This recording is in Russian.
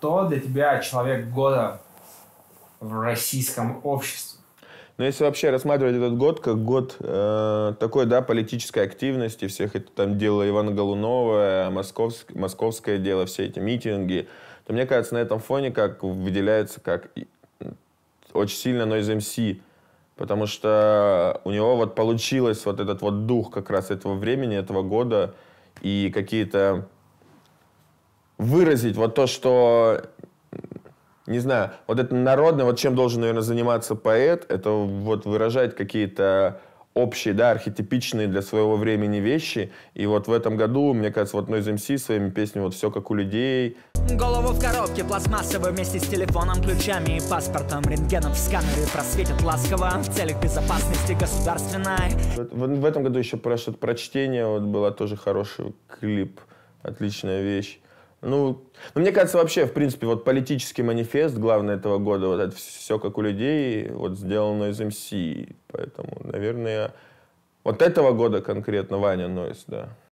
кто для тебя человек года в российском обществе? Но ну, если вообще рассматривать этот год как год э, такой, да, политической активности, всех это там дело Ивана Голунова, московск, московское дело, все эти митинги, то мне кажется, на этом фоне как выделяется как очень сильно Noise MC, потому что у него вот получилось вот этот вот дух как раз этого времени, этого года, и какие-то выразить вот то, что не знаю, вот это народное, вот чем должен, наверное, заниматься поэт, это вот выражать какие-то общие, да, архетипичные для своего времени вещи. И вот в этом году, мне кажется, вот из MC своими песнями вот «Все как у людей». Голову в коробке пластмассовой вместе с телефоном, ключами и паспортом, рентгеном в сканере просветят ласково в целях безопасности государственной. Вот, вот в этом году еще про что-то прочтение, вот была тоже хороший клип, отличная вещь. Ну, ну, мне кажется, вообще, в принципе, вот политический манифест, главный этого года, вот это все как у людей, вот сделано из МС. Поэтому, наверное, вот этого года конкретно Ваня Нойс, да.